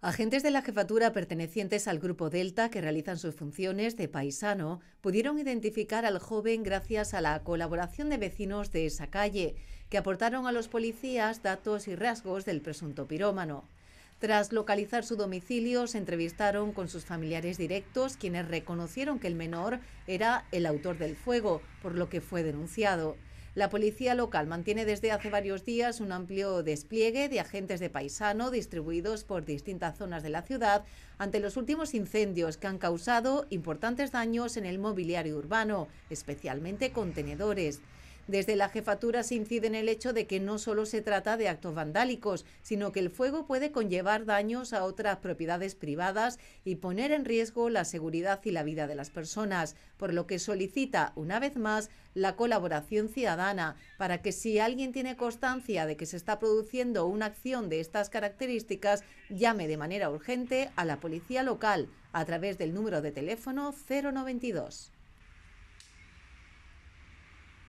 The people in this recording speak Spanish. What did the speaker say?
Agentes de la jefatura pertenecientes al Grupo Delta que realizan sus funciones de paisano pudieron identificar al joven gracias a la colaboración de vecinos de esa calle, que aportaron a los policías datos y rasgos del presunto pirómano. Tras localizar su domicilio, se entrevistaron con sus familiares directos, quienes reconocieron que el menor era el autor del fuego, por lo que fue denunciado. La policía local mantiene desde hace varios días un amplio despliegue de agentes de paisano distribuidos por distintas zonas de la ciudad ante los últimos incendios que han causado importantes daños en el mobiliario urbano, especialmente contenedores. Desde la jefatura se incide en el hecho de que no solo se trata de actos vandálicos, sino que el fuego puede conllevar daños a otras propiedades privadas y poner en riesgo la seguridad y la vida de las personas, por lo que solicita, una vez más, la colaboración ciudadana para que si alguien tiene constancia de que se está produciendo una acción de estas características, llame de manera urgente a la policía local a través del número de teléfono 092.